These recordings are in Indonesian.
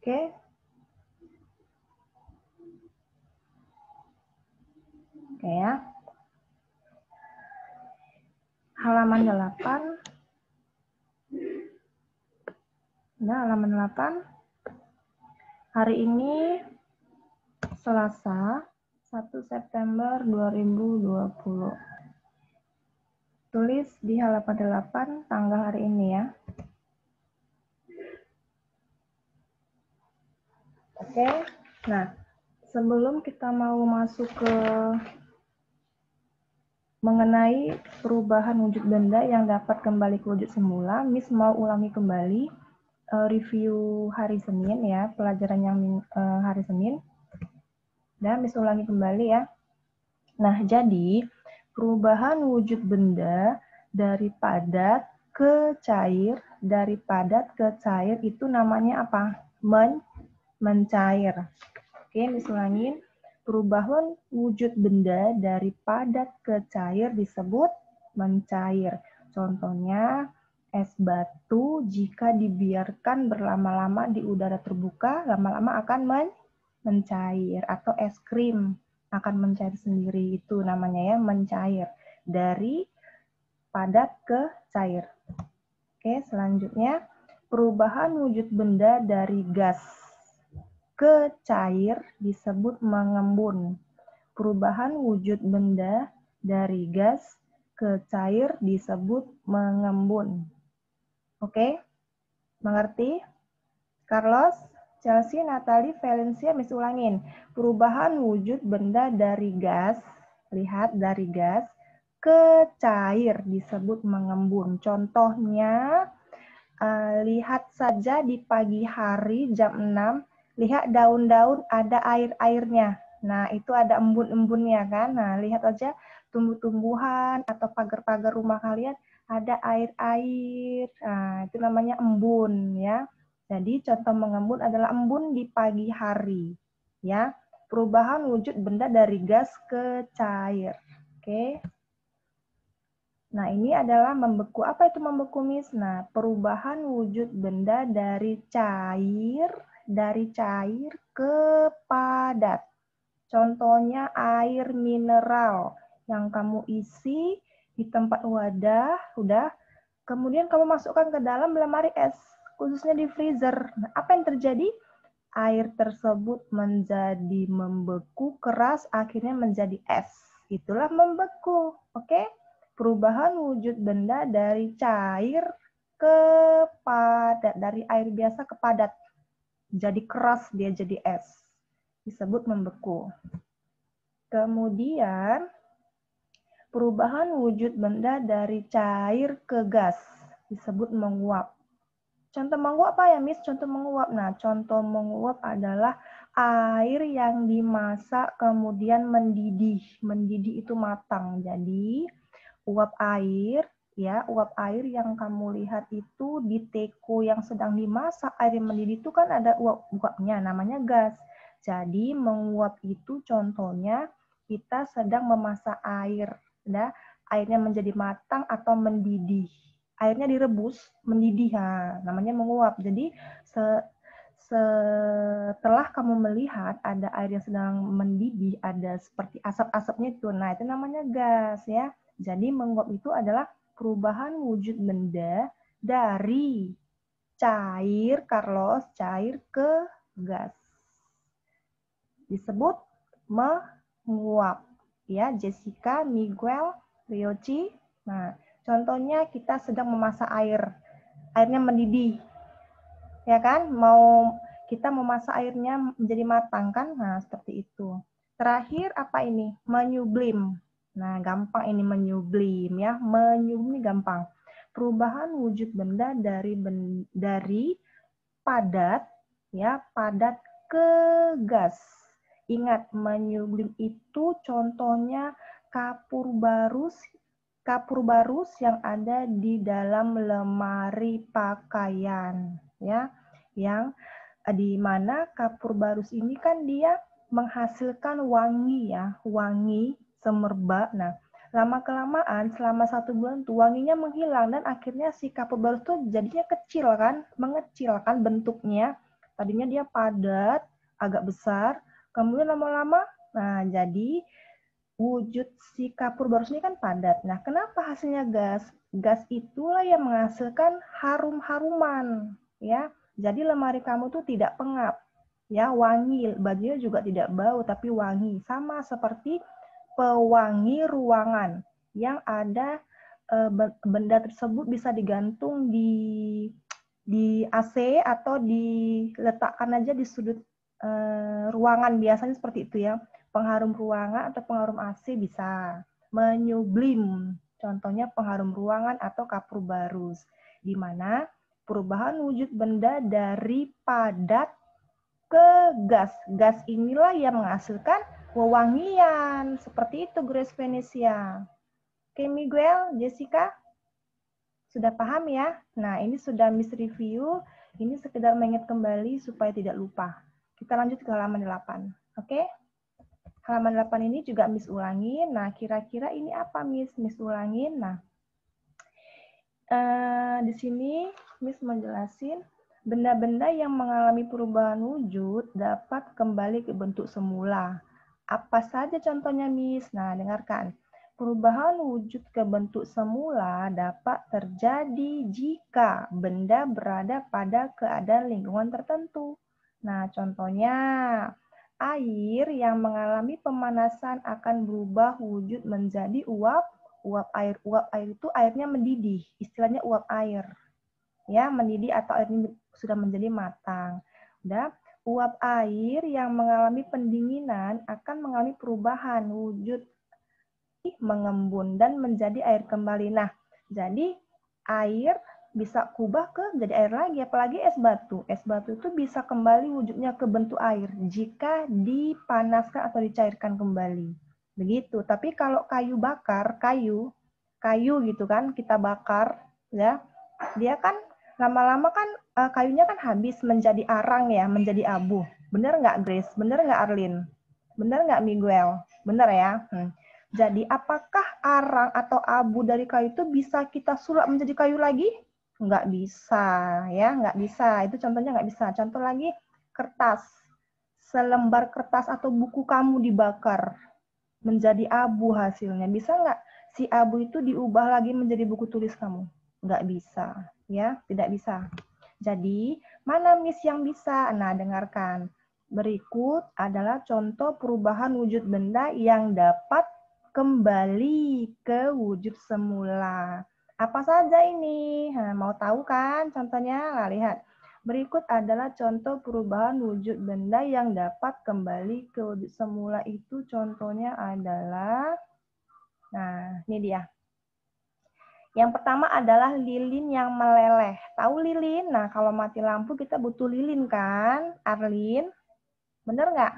Oke. Okay. Oke ya. Halaman 8. Nah, halaman 8. Hari ini Selasa 1 September 2020. Tulis di halaman 8 tanggal hari ini ya. Oke, okay? nah sebelum kita mau masuk ke mengenai perubahan wujud benda yang dapat kembali ke wujud semula, Miss mau ulangi kembali uh, review hari Senin ya, pelajaran yang uh, hari Senin. Dan Miss ulangi kembali ya. Nah, jadi perubahan wujud benda dari padat ke cair, dari padat ke cair itu namanya apa? Men mencair. Oke, misalnya perubahan wujud benda dari padat ke cair disebut mencair. Contohnya es batu jika dibiarkan berlama-lama di udara terbuka lama-lama akan men mencair atau es krim akan mencair sendiri itu namanya ya mencair dari padat ke cair. Oke, selanjutnya perubahan wujud benda dari gas ke cair disebut mengembun. Perubahan wujud benda dari gas ke cair disebut mengembun. Oke? Mengerti? Carlos, Chelsea, Natalie, Valencia, Miss ulangin. Perubahan wujud benda dari gas, lihat dari gas, ke cair disebut mengembun. Contohnya, eh, lihat saja di pagi hari jam 6 lihat daun-daun ada air-airnya. Nah, itu ada embun-embunnya kan. Nah, lihat aja tumbuh-tumbuhan atau pagar-pagar rumah kalian ada air-air. Nah, itu namanya embun ya. Jadi contoh mengembun adalah embun di pagi hari ya. Perubahan wujud benda dari gas ke cair. Oke. Nah, ini adalah membeku. Apa itu membeku, Miss? Nah, perubahan wujud benda dari cair dari cair ke padat. Contohnya air mineral yang kamu isi di tempat wadah, udah. Kemudian kamu masukkan ke dalam lemari es, khususnya di freezer. Nah, apa yang terjadi? Air tersebut menjadi membeku keras, akhirnya menjadi es. Itulah membeku, oke? Perubahan wujud benda dari cair ke padat, dari air biasa ke padat jadi keras, dia jadi es. Disebut membeku. Kemudian, perubahan wujud benda dari cair ke gas disebut menguap. Contoh menguap apa ya, Miss? Contoh menguap. Nah, contoh menguap adalah air yang dimasak kemudian mendidih. Mendidih itu matang. Jadi, uap air ya uap air yang kamu lihat itu di teko yang sedang dimasak air yang mendidih itu kan ada uap-uapnya namanya gas. Jadi menguap itu contohnya kita sedang memasak air, ya. airnya menjadi matang atau mendidih. Airnya direbus, mendidih, ya namanya menguap. Jadi se setelah kamu melihat ada air yang sedang mendidih, ada seperti asap-asapnya itu, nah itu namanya gas ya. Jadi menguap itu adalah perubahan wujud benda dari cair, Carlos, cair ke gas. Disebut menguap. Ya, Jessica, Miguel, Rioci. Nah, contohnya kita sedang memasak air. Airnya mendidih. Ya kan? Mau kita memasak airnya menjadi matang kan? Nah, seperti itu. Terakhir apa ini? Menyublim. Nah, gampang ini menyublim ya. Menyublim gampang. Perubahan wujud benda dari benda dari padat ya, padat ke gas. Ingat menyublim itu contohnya kapur barus kapur barus yang ada di dalam lemari pakaian ya yang eh, di mana kapur barus ini kan dia menghasilkan wangi ya wangi semerbak. Nah, lama kelamaan selama satu bulan tuh wanginya menghilang dan akhirnya si kapur barus tuh jadinya kecil kan, mengecil kan bentuknya. Tadinya dia padat, agak besar, kemudian lama-lama, nah jadi wujud si kapur barus ini kan padat. Nah, kenapa hasilnya gas? Gas itulah yang menghasilkan harum-haruman, ya. Jadi lemari kamu tuh tidak pengap, ya wangi, bajunya juga tidak bau tapi wangi, sama seperti pewangi ruangan yang ada eh, benda tersebut bisa digantung di di AC atau diletakkan aja di sudut e, ruangan biasanya seperti itu ya pengharum ruangan atau pengharum AC bisa menyublim contohnya pengharum ruangan atau kapur barus di mana perubahan wujud benda dari padat ke gas. Gas inilah yang menghasilkan wewangian. Seperti itu Grace Venesia. Oke Miguel, Jessica, sudah paham ya? Nah ini sudah miss review, ini sekedar mengingat kembali supaya tidak lupa. Kita lanjut ke halaman 8, oke? Halaman 8 ini juga miss ulangi. Nah kira-kira ini apa miss? Miss ulangin. Nah eh, di sini miss menjelaskan benda-benda yang mengalami perubahan wujud dapat kembali ke bentuk semula apa saja contohnya, Miss? Nah, dengarkan. Perubahan wujud ke bentuk semula dapat terjadi jika benda berada pada keadaan lingkungan tertentu. Nah, contohnya air yang mengalami pemanasan akan berubah wujud menjadi uap. Uap air, uap air itu airnya mendidih, istilahnya uap air. Ya, mendidih atau airnya sudah menjadi matang. Udah uap air yang mengalami pendinginan akan mengalami perubahan wujud mengembun dan menjadi air kembali. Nah, jadi air bisa kubah ke jadi air lagi, apalagi es batu. Es batu itu bisa kembali wujudnya ke bentuk air jika dipanaskan atau dicairkan kembali. Begitu. Tapi kalau kayu bakar, kayu, kayu gitu kan, kita bakar, ya, dia kan lama-lama kan uh, kayunya kan habis menjadi arang ya, menjadi abu. Bener nggak Grace? Bener nggak Arlin? Bener nggak Miguel? Bener ya? Hmm. Jadi apakah arang atau abu dari kayu itu bisa kita sulap menjadi kayu lagi? Nggak bisa ya, nggak bisa. Itu contohnya nggak bisa. Contoh lagi kertas. Selembar kertas atau buku kamu dibakar menjadi abu hasilnya. Bisa nggak si abu itu diubah lagi menjadi buku tulis kamu? Nggak bisa, ya, tidak bisa. Jadi, mana Miss yang bisa? Nah, dengarkan. Berikut adalah contoh perubahan wujud benda yang dapat kembali ke wujud semula. Apa saja ini? Nah, mau tahu kan contohnya? Nah, lihat. Berikut adalah contoh perubahan wujud benda yang dapat kembali ke wujud semula itu contohnya adalah Nah, ini dia. Yang pertama adalah lilin yang meleleh. Tahu lilin? Nah, kalau mati lampu kita butuh lilin kan, Arlin? Bener nggak?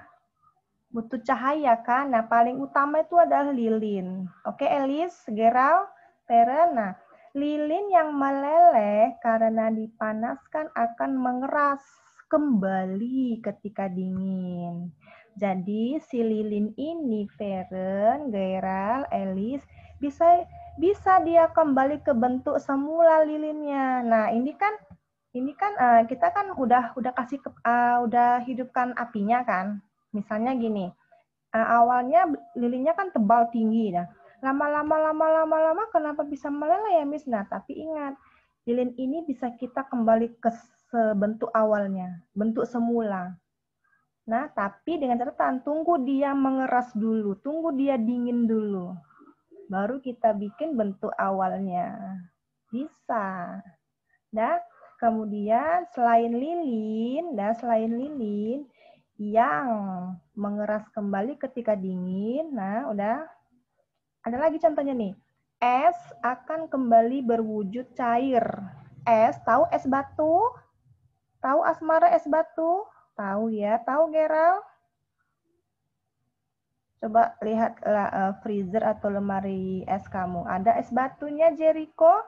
Butuh cahaya kan? Nah, paling utama itu adalah lilin. Oke, Elis, Gerald, Nah, Lilin yang meleleh karena dipanaskan akan mengeras kembali ketika dingin. Jadi si lilin ini, Feren, Geral, Elis, bisa bisa dia kembali ke bentuk semula lilinnya. Nah, ini kan ini kan uh, kita kan udah udah kasih ke, uh, udah hidupkan apinya kan. Misalnya gini. Uh, awalnya lilinnya kan tebal tinggi nah. Lama-lama lama-lama lama kenapa bisa meleleh ya, Miss? Nah, tapi ingat lilin ini bisa kita kembali ke bentuk awalnya, bentuk semula. Nah, tapi dengan catatan tunggu dia mengeras dulu, tunggu dia dingin dulu baru kita bikin bentuk awalnya. Bisa. Nah, kemudian selain lilin, nah selain lilin yang mengeras kembali ketika dingin, nah udah ada lagi contohnya nih. Es akan kembali berwujud cair. Es, tahu es batu? Tahu asmara es batu? Tahu ya, tahu Gerald? Coba lihat uh, freezer atau lemari es kamu. Ada es batunya Jericho?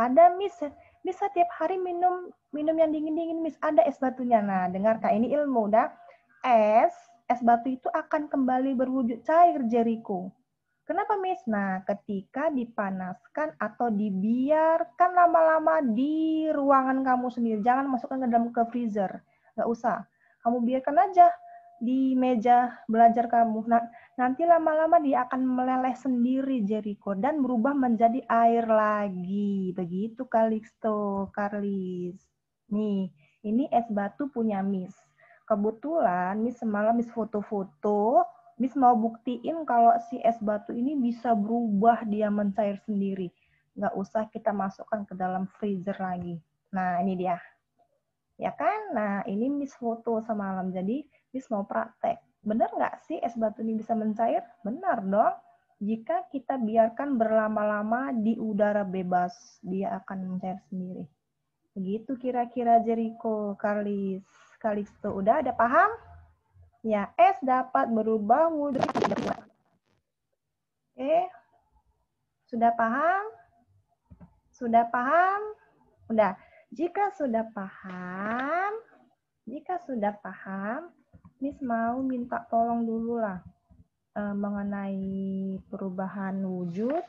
Ada Miss. Miss setiap hari minum minum yang dingin-dingin Miss. Ada es batunya. Nah, dengar Kak, ini ilmu dah. Es, es batu itu akan kembali berwujud cair Jericho. Kenapa Miss? Nah, ketika dipanaskan atau dibiarkan lama-lama di ruangan kamu sendiri, jangan masukkan ke dalam ke freezer, nggak usah. Kamu biarkan aja di meja belajar kamu. Nah, nanti lama-lama dia akan meleleh sendiri Jericho dan berubah menjadi air lagi. Begitu Kalixto, Carlis. Nih, ini es batu punya Miss. Kebetulan Miss semalam Miss foto-foto, Miss mau buktiin kalau si es batu ini bisa berubah dia mencair sendiri. Nggak usah kita masukkan ke dalam freezer lagi. Nah, ini dia. Ya kan? Nah, ini Miss foto semalam. Jadi, Bis mau praktek. Benar nggak sih es batu ini bisa mencair? Benar dong. Jika kita biarkan berlama-lama di udara bebas, dia akan mencair sendiri. Begitu kira-kira Jericho, Carlis, Kalisto. Udah ada paham? Ya, es dapat berubah wujud. Oke. Sudah paham? Sudah paham? Udah. Jika sudah paham, jika sudah paham, Miss mau minta tolong dulu lah uh, mengenai perubahan wujud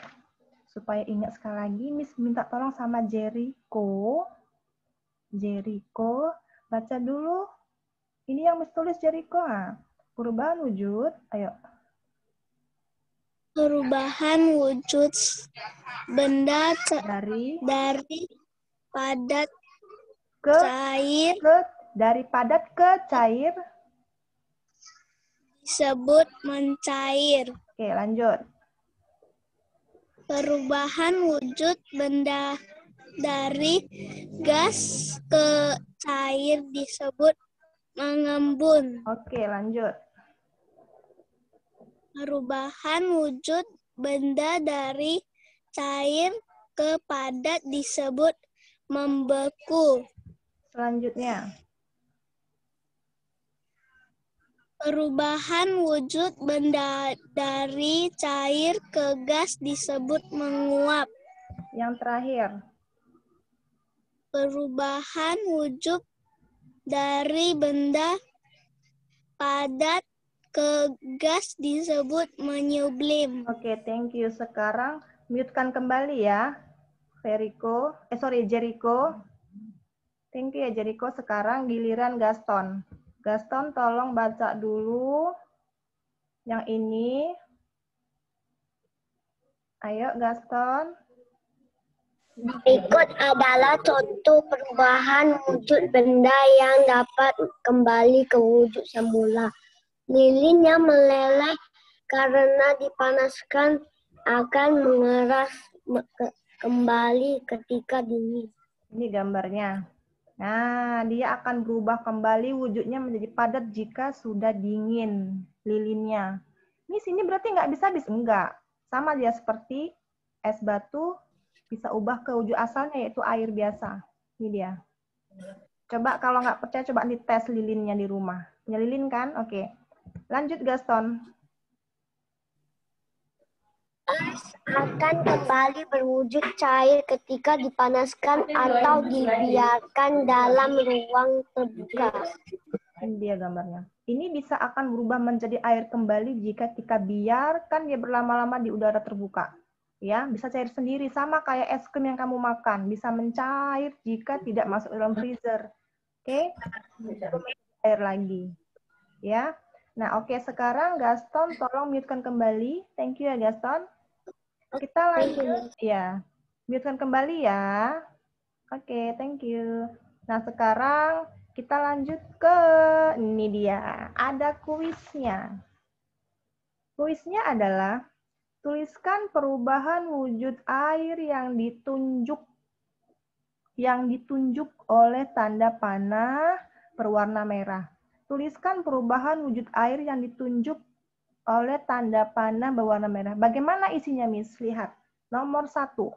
supaya ingat sekali lagi Miss minta tolong sama Jericho Jericho baca dulu ini yang Miss tulis Jericho ah perubahan wujud ayo perubahan wujud benda dari dari padat ke cair ke dari padat ke cair disebut mencair. Oke, lanjut. Perubahan wujud benda dari gas ke cair disebut mengembun. Oke, lanjut. Perubahan wujud benda dari cair ke padat disebut membeku. Selanjutnya. Perubahan wujud benda dari cair ke gas disebut menguap. Yang terakhir. Perubahan wujud dari benda padat ke gas disebut menyublim. Oke, okay, thank you. Sekarang mutekan kembali ya. Jericho, eh sorry Jericho. Thank you ya Jericho. Sekarang giliran Gaston. Gaston tolong baca dulu yang ini. Ayo Gaston. Berikut adalah contoh perubahan wujud benda yang dapat kembali ke wujud semula. Lilin yang meleleh karena dipanaskan akan mengeras kembali ketika dingin. Ini gambarnya. Nah, dia akan berubah kembali wujudnya menjadi padat jika sudah dingin lilinnya. Ini sini berarti nggak bisa habis? Enggak. Sama dia seperti es batu bisa ubah ke wujud asalnya yaitu air biasa. Ini dia. Coba kalau nggak percaya coba dites lilinnya di rumah. Punya lilin kan? Oke. Lanjut Gaston. Es akan kembali berwujud cair ketika dipanaskan atau dibiarkan dalam ruang terbuka. Ini dia gambarnya. Ini bisa akan berubah menjadi air kembali jika kita biarkan dia berlama-lama di udara terbuka. Ya, bisa cair sendiri sama kayak es krim yang kamu makan, bisa mencair jika tidak masuk dalam freezer. Oke? Okay? Air lagi. Ya. Nah, oke okay, sekarang Gaston tolong mutekan kembali. Thank you ya Gaston kita lanjut. Ya, mutekan kembali ya. Oke, okay, thank you. Nah, sekarang kita lanjut ke ini dia. Ada kuisnya. Kuisnya adalah tuliskan perubahan wujud air yang ditunjuk yang ditunjuk oleh tanda panah berwarna merah. Tuliskan perubahan wujud air yang ditunjuk oleh tanda panah berwarna merah. Bagaimana isinya, Miss? Lihat. Nomor satu.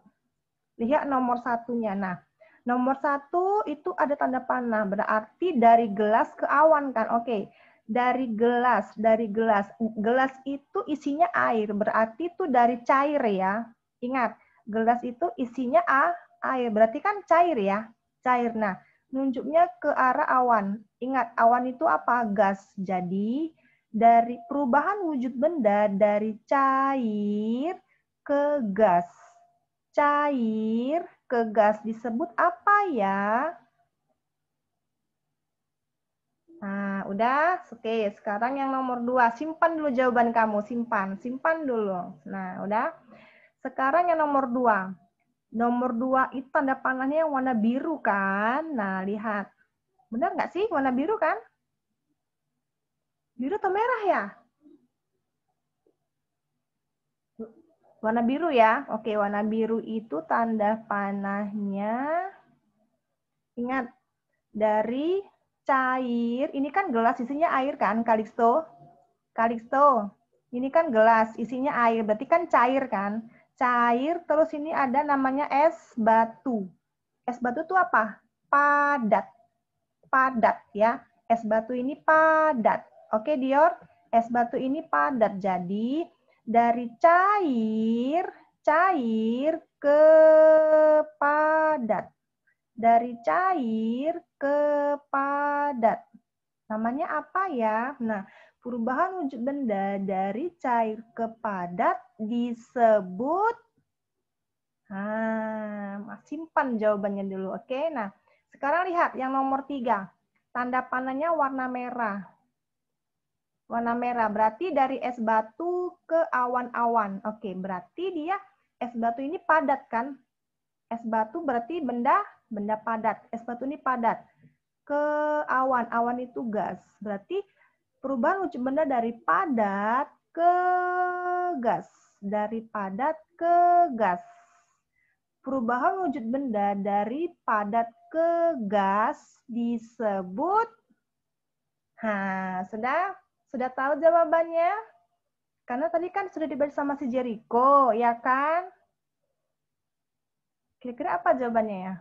Lihat nomor satunya. Nah, nomor satu itu ada tanda panah. Berarti dari gelas ke awan, kan? Oke. Dari gelas, dari gelas. Gelas itu isinya air. Berarti itu dari cair, ya. Ingat, gelas itu isinya A, air. Berarti kan cair, ya. Cair. Nah, nunjuknya ke arah awan. Ingat, awan itu apa? Gas. Jadi, dari perubahan wujud benda dari cair ke gas. Cair ke gas disebut apa ya? Nah, udah. Oke, sekarang yang nomor dua. Simpan dulu jawaban kamu. Simpan. Simpan dulu. Nah, udah. Sekarang yang nomor dua. Nomor dua itu tanda panahnya yang warna biru kan? Nah, lihat. Benar nggak sih warna biru kan? Biru atau merah ya? Warna biru ya. Oke, warna biru itu tanda panahnya. Ingat, dari cair. Ini kan gelas isinya air kan, Kalixto? Kalixto, ini kan gelas isinya air. Berarti kan cair kan? Cair, terus ini ada namanya es batu. Es batu itu apa? Padat. Padat ya. Es batu ini padat. Oke, Dior, es batu ini padat. Jadi, dari cair, cair ke padat. Dari cair ke padat. Namanya apa ya? Nah, perubahan wujud benda dari cair ke padat disebut Nah, simpan jawabannya dulu, oke? Nah, sekarang lihat yang nomor tiga. Tanda panahnya warna merah. Warna merah berarti dari es batu ke awan-awan. Oke, berarti dia es batu ini padat kan? Es batu berarti benda benda padat. Es batu ini padat. Ke awan, awan itu gas. Berarti perubahan wujud benda dari padat ke gas, dari padat ke gas. Perubahan wujud benda dari padat ke gas disebut Nah, sudah sudah tahu jawabannya? Karena tadi kan sudah diberi sama si Jericho, ya kan? Kira-kira apa jawabannya ya?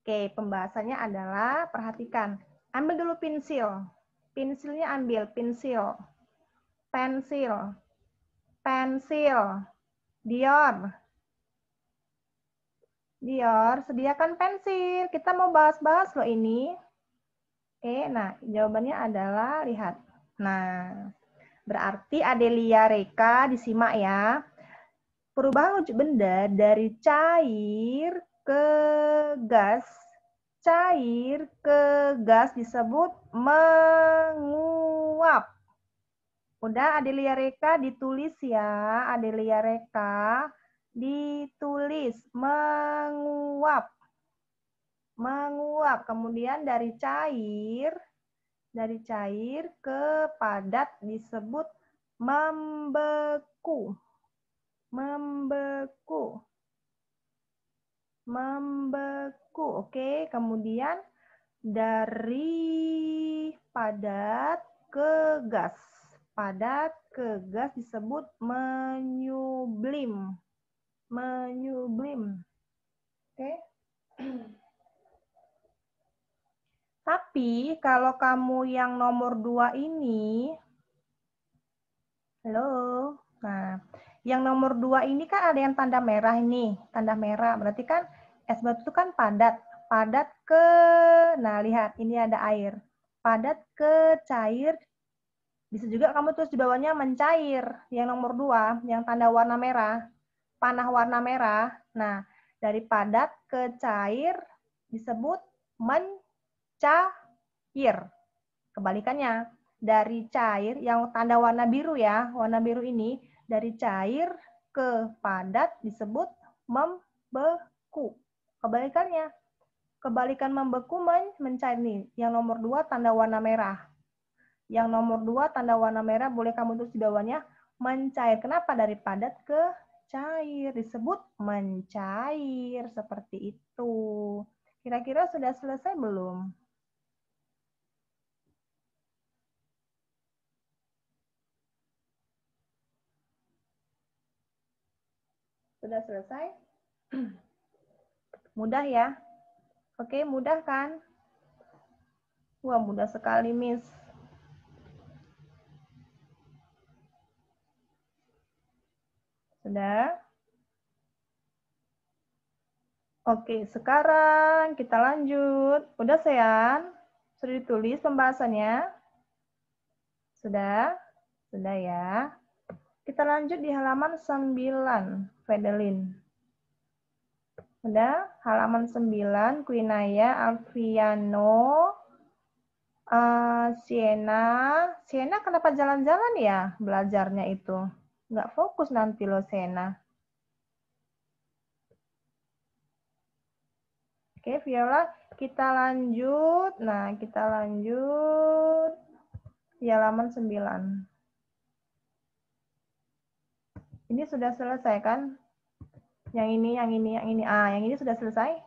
Oke, pembahasannya adalah perhatikan. Ambil dulu pensil. Pensilnya ambil, pensil. Pensil. Pensil. Dior. Dior, sediakan pensil. Kita mau bahas-bahas loh ini. Oke, nah jawabannya adalah, lihat. Nah, berarti Adelia Reka disimak ya. Perubahan wujud benda dari cair ke gas, cair ke gas disebut menguap. Udah Adelia Reka ditulis ya, Adelia Reka ditulis menguap. Menguap, kemudian dari cair dari cair ke padat disebut membeku. Membeku. Membeku. Oke, kemudian dari padat ke gas. Padat ke gas disebut menyublim. Menyublim. Oke. Tapi kalau kamu yang nomor dua ini, halo, nah, yang nomor dua ini kan ada yang tanda merah ini, tanda merah. Berarti kan es batu itu kan padat, padat ke, nah lihat ini ada air, padat ke cair. Bisa juga kamu terus di bawahnya mencair, yang nomor dua, yang tanda warna merah, panah warna merah. Nah, dari padat ke cair disebut men cair. Kebalikannya, dari cair yang tanda warna biru ya, warna biru ini dari cair ke padat disebut membeku. Kebalikannya, kebalikan membeku men mencair nih. Yang nomor dua tanda warna merah. Yang nomor dua tanda warna merah boleh kamu tulis di bawahnya mencair. Kenapa dari padat ke cair disebut mencair seperti itu. Kira-kira sudah selesai belum? Sudah selesai? Mudah ya? Oke, mudah kan? Wah, mudah sekali, Miss. Sudah? Oke, sekarang kita lanjut. Udah, Sean? Sudah ditulis pembahasannya? Sudah? Sudah ya? Kita lanjut di halaman 9, Fedelin. Ada? halaman 9, Quinaya, Alfiano, uh, Siena. Siena kenapa jalan-jalan ya belajarnya itu? Nggak fokus nanti loh Siena. Oke, Viola, kita lanjut. Nah, kita lanjut di halaman 9. Ini sudah selesai kan? Yang ini, yang ini, yang ini. Ah, yang ini sudah selesai.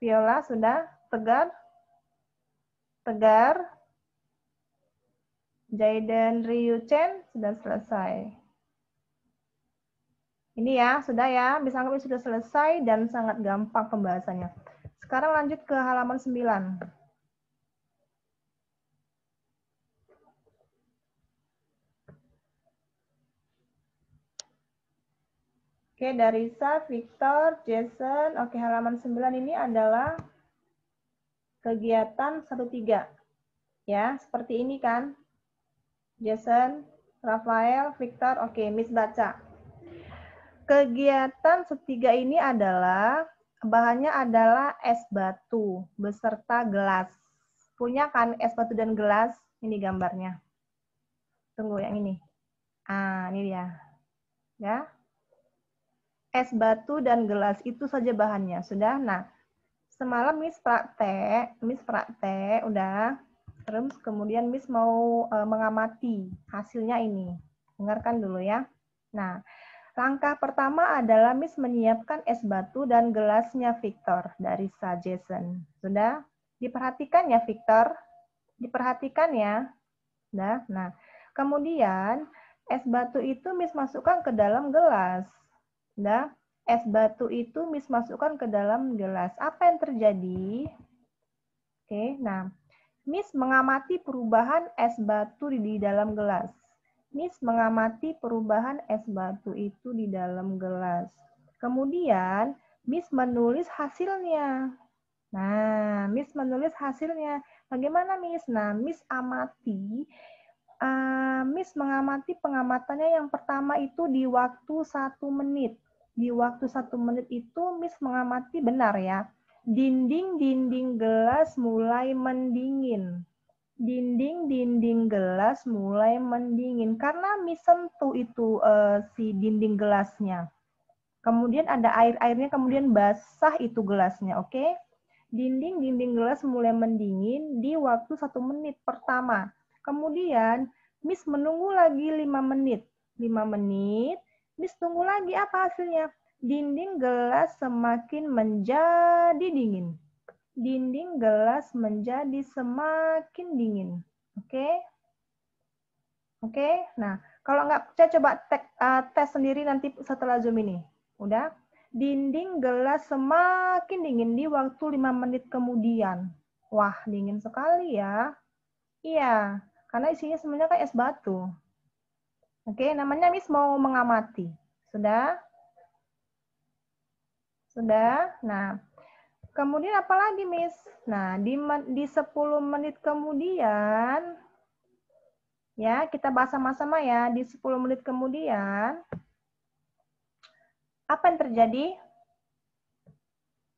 Viola sudah tegar. Tegar. Jaden Chen sudah selesai. Ini ya, sudah ya. Bisa anggap sudah selesai dan sangat gampang pembahasannya. Sekarang lanjut ke halaman 9. Oke, Darisa, Victor, Jason. Oke, halaman 9 ini adalah kegiatan 13. Ya, seperti ini kan. Jason, Rafael, Victor. Oke, Miss baca. Kegiatan setiga ini adalah bahannya adalah es batu beserta gelas. Punya kan es batu dan gelas? Ini gambarnya. Tunggu yang ini. Ah, ini dia. Ya es batu dan gelas itu saja bahannya sudah nah semalam Miss praktek Miss praktek udah terus kemudian Miss mau e, mengamati hasilnya ini dengarkan dulu ya nah Langkah pertama adalah Miss menyiapkan es batu dan gelasnya Victor dari Sa Jason. Sudah? Diperhatikan ya Victor? Diperhatikan ya? Sudah? Nah, kemudian es batu itu Miss masukkan ke dalam gelas. Nah, es batu itu Miss masukkan ke dalam gelas. Apa yang terjadi? Oke, nah Miss mengamati perubahan es batu di dalam gelas. Miss mengamati perubahan es batu itu di dalam gelas. Kemudian Miss menulis hasilnya. Nah, Miss menulis hasilnya. Bagaimana Miss? Nah, Miss amati uh, eh, Miss mengamati pengamatannya yang pertama itu di waktu satu menit di waktu satu menit itu Miss mengamati benar ya. Dinding-dinding gelas mulai mendingin. Dinding-dinding gelas mulai mendingin. Karena Miss sentuh itu uh, si dinding gelasnya. Kemudian ada air-airnya, kemudian basah itu gelasnya, oke? Okay? Dinding-dinding gelas mulai mendingin di waktu satu menit pertama. Kemudian Miss menunggu lagi lima menit. lima menit, Miss tunggu lagi apa hasilnya? Dinding gelas semakin menjadi dingin. Dinding gelas menjadi semakin dingin. Oke? Okay? Oke? Okay? Nah, kalau nggak percaya coba tek, uh, tes sendiri nanti setelah Zoom ini. Udah? Dinding gelas semakin dingin di waktu 5 menit kemudian. Wah, dingin sekali ya. Iya, karena isinya sebenarnya kayak es batu. Oke, namanya Miss mau mengamati. Sudah? Sudah? Nah, kemudian apa lagi Miss? Nah, di, di 10 menit kemudian, ya kita bahas sama-sama ya, di 10 menit kemudian, apa yang terjadi?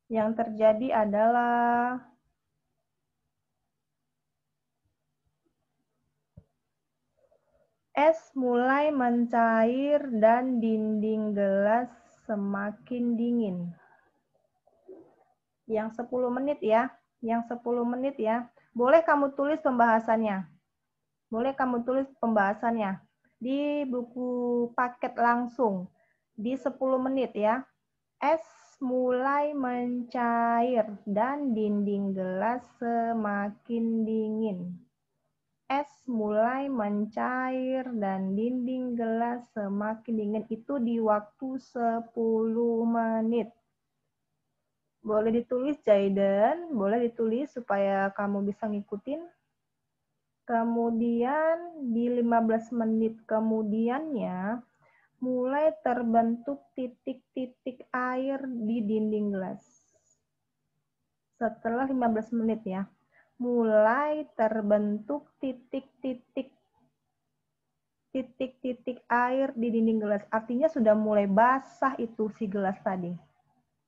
Yang terjadi adalah Es mulai mencair dan dinding gelas semakin dingin. Yang 10 menit ya, yang 10 menit ya. Boleh kamu tulis pembahasannya. Boleh kamu tulis pembahasannya di buku paket langsung di 10 menit ya. Es mulai mencair dan dinding gelas semakin dingin. Es mulai mencair dan dinding gelas semakin dingin itu di waktu 10 menit. Boleh ditulis Jaiden, boleh ditulis supaya kamu bisa ngikutin. Kemudian di 15 menit kemudiannya mulai terbentuk titik-titik air di dinding gelas. Setelah 15 menit ya mulai terbentuk titik-titik titik-titik air di dinding gelas. Artinya sudah mulai basah itu si gelas tadi.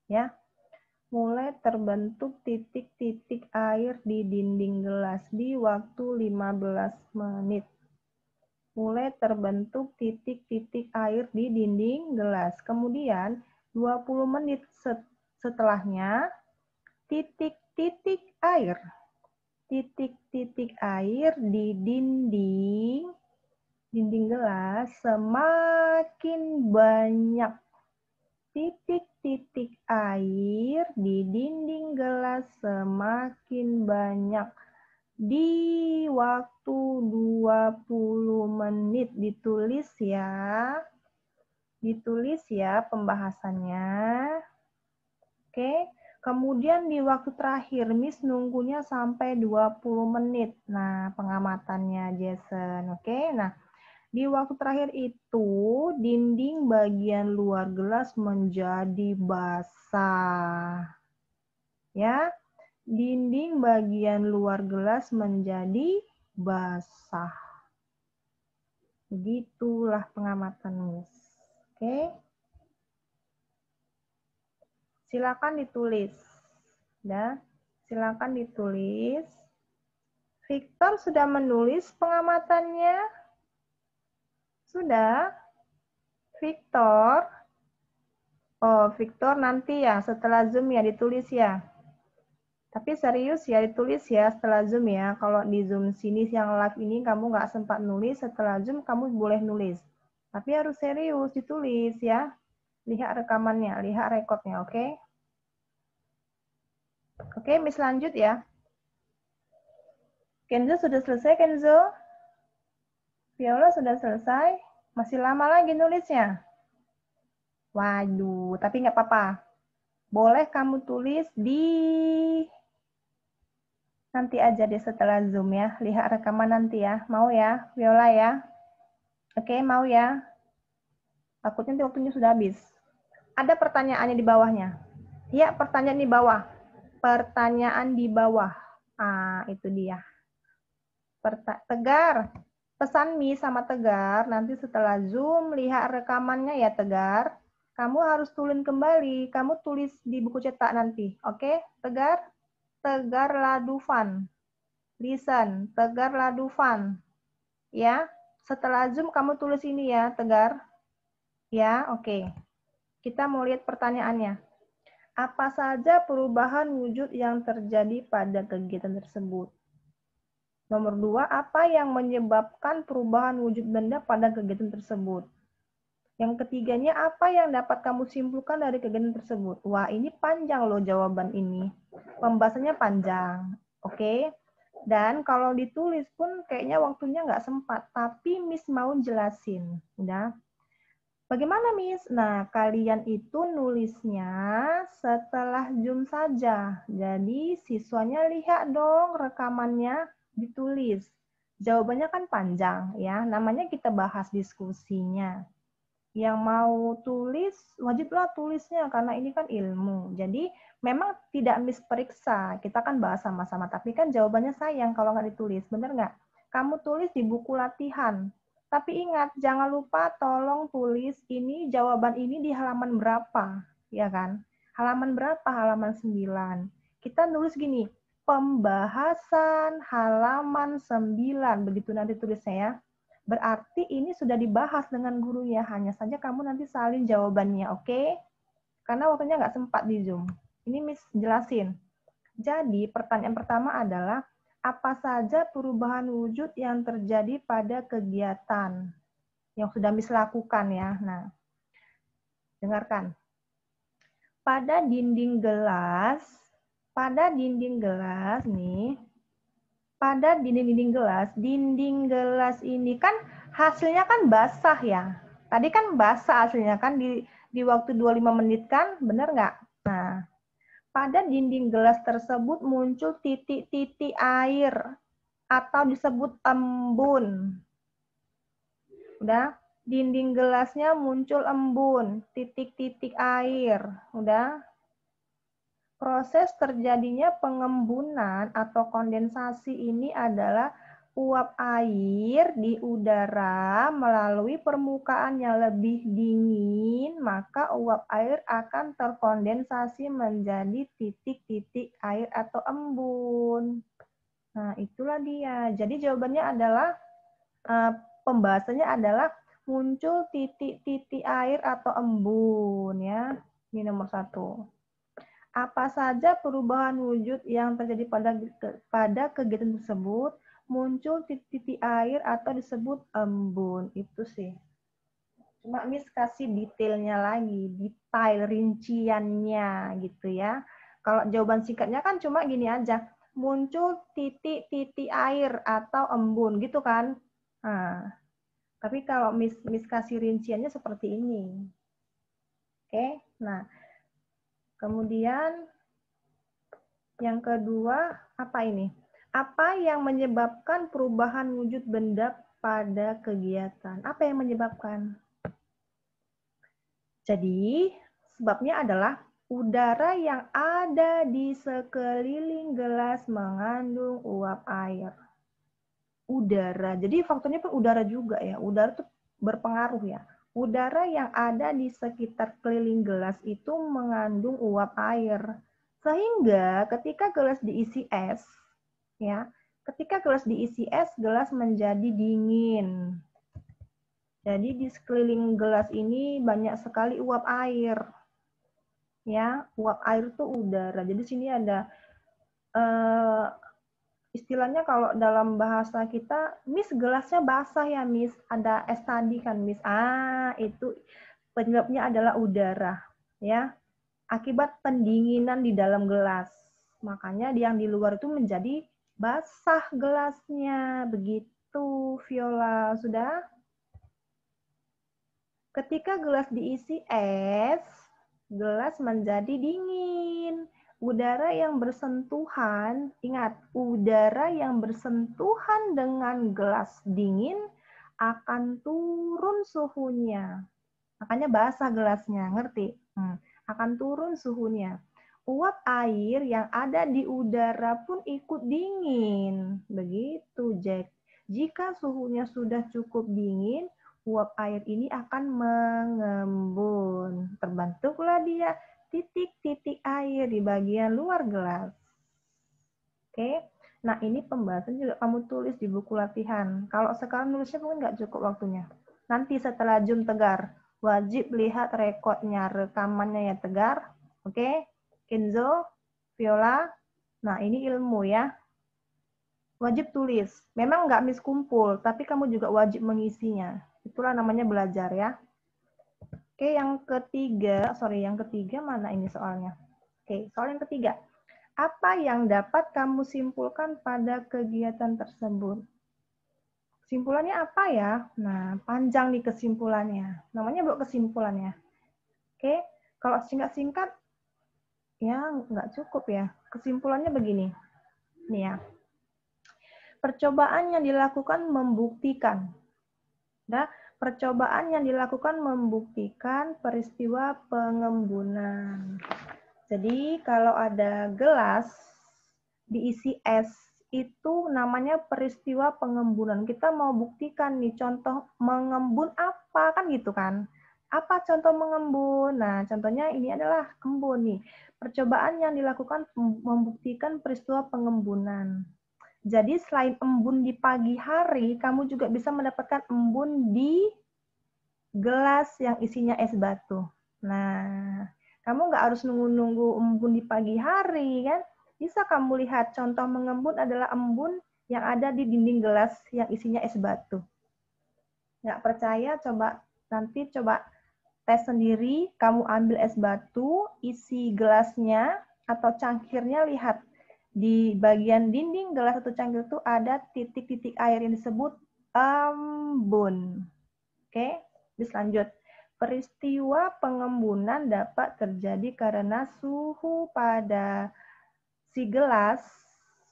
Ya. Mulai terbentuk titik-titik air di dinding gelas di waktu 15 menit. Mulai terbentuk titik-titik air di dinding gelas. Kemudian 20 menit setelahnya titik-titik air titik-titik air di dinding dinding gelas semakin banyak. Titik-titik air di dinding gelas semakin banyak. Di waktu 20 menit ditulis ya. Ditulis ya pembahasannya. Oke. Okay. Kemudian di waktu terakhir, Miss nunggunya sampai 20 menit. Nah, pengamatannya Jason, oke? Okay? Nah, di waktu terakhir itu, dinding bagian luar gelas menjadi basah. Ya, dinding bagian luar gelas menjadi basah. Begitulah pengamatan Miss. Oke. Okay? Silakan ditulis. Ya, silakan ditulis. Victor sudah menulis pengamatannya? Sudah? Victor? Oh, Victor nanti ya setelah Zoom ya ditulis ya. Tapi serius ya ditulis ya setelah Zoom ya. Kalau di Zoom sini yang live ini kamu nggak sempat nulis, setelah Zoom kamu boleh nulis. Tapi harus serius ditulis ya lihat rekamannya, lihat rekodnya, oke? Okay? Oke, okay, Miss lanjut ya. Kenzo sudah selesai, Kenzo? Viola sudah selesai? Masih lama lagi nulisnya? Waduh, tapi nggak apa-apa. Boleh kamu tulis di... Nanti aja deh setelah Zoom ya. Lihat rekaman nanti ya. Mau ya, Viola ya? Oke, okay, mau ya? Takutnya nanti waktunya sudah habis. Ada pertanyaannya di bawahnya. Ya, pertanyaan di bawah. Pertanyaan di bawah. Ah, itu dia. Perta tegar. Pesan Mi sama Tegar, nanti setelah Zoom, lihat rekamannya ya Tegar. Kamu harus tulis kembali. Kamu tulis di buku cetak nanti. Oke, okay? Tegar? Tegar Ladufan. Listen, Tegar Ladufan. Ya, setelah Zoom kamu tulis ini ya, Tegar. Ya, oke. Okay. Kita mau lihat pertanyaannya. Apa saja perubahan wujud yang terjadi pada kegiatan tersebut? Nomor dua, apa yang menyebabkan perubahan wujud benda pada kegiatan tersebut? Yang ketiganya, apa yang dapat kamu simpulkan dari kegiatan tersebut? Wah, ini panjang loh jawaban ini. Pembahasannya panjang. Oke? Okay? Dan kalau ditulis pun kayaknya waktunya nggak sempat. Tapi Miss mau jelasin. Ya? Bagaimana, Miss? Nah, kalian itu nulisnya setelah Zoom saja. Jadi, siswanya lihat dong rekamannya ditulis. Jawabannya kan panjang ya, namanya kita bahas diskusinya. Yang mau tulis, wajiblah tulisnya karena ini kan ilmu. Jadi, memang tidak Miss periksa. Kita kan bahas sama-sama, tapi kan jawabannya sayang kalau nggak ditulis. Benar nggak? Kamu tulis di buku latihan, tapi ingat, jangan lupa tolong tulis ini jawaban ini di halaman berapa, ya kan? Halaman berapa? Halaman 9. Kita nulis gini, pembahasan halaman 9. Begitu nanti tulisnya ya. Berarti ini sudah dibahas dengan gurunya, hanya saja kamu nanti salin jawabannya, oke? Okay? Karena waktunya nggak sempat di Zoom. Ini Miss jelasin. Jadi pertanyaan pertama adalah, apa saja perubahan wujud yang terjadi pada kegiatan yang sudah lakukan ya. Nah, dengarkan. Pada dinding gelas, pada dinding gelas nih, pada dinding-dinding gelas, dinding gelas ini kan hasilnya kan basah ya. Tadi kan basah hasilnya kan di, di waktu 25 menit kan, bener nggak? Pada dinding gelas tersebut muncul titik-titik air atau disebut embun. Udah, dinding gelasnya muncul embun, titik-titik air. Udah. Proses terjadinya pengembunan atau kondensasi ini adalah uap air di udara melalui permukaan yang lebih dingin, maka uap air akan terkondensasi menjadi titik-titik air atau embun. Nah, itulah dia. Jadi jawabannya adalah eh, pembahasannya adalah muncul titik-titik air atau embun ya. Ini nomor satu apa saja perubahan wujud yang terjadi pada pada kegiatan tersebut muncul titik-titik air atau disebut embun itu sih. Cuma Miss kasih detailnya lagi, detail rinciannya gitu ya. Kalau jawaban singkatnya kan cuma gini aja, muncul titik-titik air atau embun gitu kan. Nah, tapi kalau Miss, Miss kasih rinciannya seperti ini. Oke, nah kemudian yang kedua apa ini? Apa yang menyebabkan perubahan wujud benda pada kegiatan? Apa yang menyebabkan? Jadi, sebabnya adalah udara yang ada di sekeliling gelas mengandung uap air. Udara. Jadi faktornya pun udara juga ya. Udara itu berpengaruh ya. Udara yang ada di sekitar keliling gelas itu mengandung uap air. Sehingga ketika gelas diisi es, ya. Ketika gelas diisi es, gelas menjadi dingin. Jadi di sekeliling gelas ini banyak sekali uap air. Ya, uap air itu udara. Jadi sini ada uh, istilahnya kalau dalam bahasa kita, Miss gelasnya basah ya Miss, ada es tadi kan Miss. Ah, itu penyebabnya adalah udara, ya. Akibat pendinginan di dalam gelas. Makanya yang di luar itu menjadi basah gelasnya. Begitu, Viola. Sudah? Ketika gelas diisi es, gelas menjadi dingin. Udara yang bersentuhan, ingat, udara yang bersentuhan dengan gelas dingin akan turun suhunya. Makanya basah gelasnya, ngerti? Hmm, akan turun suhunya uap air yang ada di udara pun ikut dingin. Begitu, Jack. Jika suhunya sudah cukup dingin, uap air ini akan mengembun. Terbentuklah dia titik-titik air di bagian luar gelas. Oke, nah ini pembahasan juga kamu tulis di buku latihan. Kalau sekarang nulisnya mungkin nggak cukup waktunya. Nanti setelah jum tegar, wajib lihat rekodnya, rekamannya ya tegar. Oke, Kenzo, Viola. Nah, ini ilmu ya. Wajib tulis. Memang nggak miss kumpul, tapi kamu juga wajib mengisinya. Itulah namanya belajar ya. Oke, yang ketiga, sorry, yang ketiga mana ini soalnya? Oke, soal yang ketiga. Apa yang dapat kamu simpulkan pada kegiatan tersebut? Simpulannya apa ya? Nah, panjang nih kesimpulannya. Namanya buat kesimpulannya. Oke, kalau singkat-singkat ya nggak cukup ya. Kesimpulannya begini, nih ya. Percobaan yang dilakukan membuktikan. Nah, percobaan yang dilakukan membuktikan peristiwa pengembunan. Jadi kalau ada gelas diisi es itu namanya peristiwa pengembunan. Kita mau buktikan nih contoh mengembun apa kan gitu kan. Apa contoh mengembun? Nah, contohnya ini adalah kembun nih. Percobaan yang dilakukan membuktikan peristiwa pengembunan. Jadi selain embun di pagi hari, kamu juga bisa mendapatkan embun di gelas yang isinya es batu. Nah, kamu nggak harus nunggu-nunggu embun di pagi hari, kan? Bisa kamu lihat contoh mengembun adalah embun yang ada di dinding gelas yang isinya es batu. Nggak percaya? Coba nanti coba tes sendiri, kamu ambil es batu, isi gelasnya atau cangkirnya lihat di bagian dinding gelas atau cangkir itu ada titik-titik air yang disebut embun. Oke, terus lanjut. Peristiwa pengembunan dapat terjadi karena suhu pada si gelas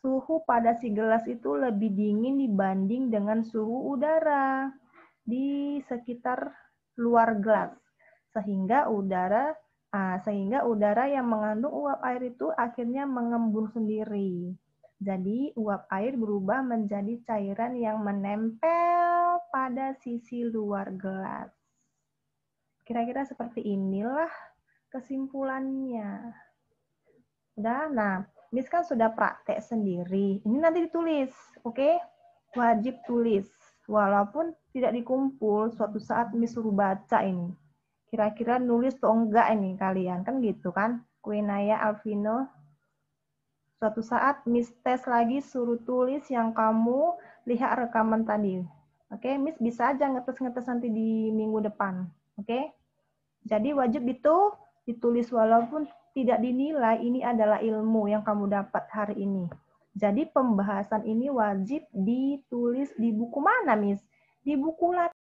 suhu pada si gelas itu lebih dingin dibanding dengan suhu udara di sekitar luar gelas sehingga udara uh, sehingga udara yang mengandung uap air itu akhirnya mengembung sendiri. Jadi uap air berubah menjadi cairan yang menempel pada sisi luar gelas. Kira-kira seperti inilah kesimpulannya. Udah, nah, Miss kan sudah praktek sendiri. Ini nanti ditulis, oke? Okay? Wajib tulis. Walaupun tidak dikumpul, suatu saat Miss suruh baca ini. Kira-kira nulis tuh enggak ini kalian kan gitu kan? Kuinaya Alvino. Suatu saat Miss tes lagi suruh tulis yang kamu lihat rekaman tadi. Oke, okay? Miss bisa aja ngetes-ngetes nanti di minggu depan. Oke. Okay? Jadi wajib itu ditulis walaupun tidak dinilai ini adalah ilmu yang kamu dapat hari ini. Jadi pembahasan ini wajib ditulis di buku mana, Miss? Di buku latihan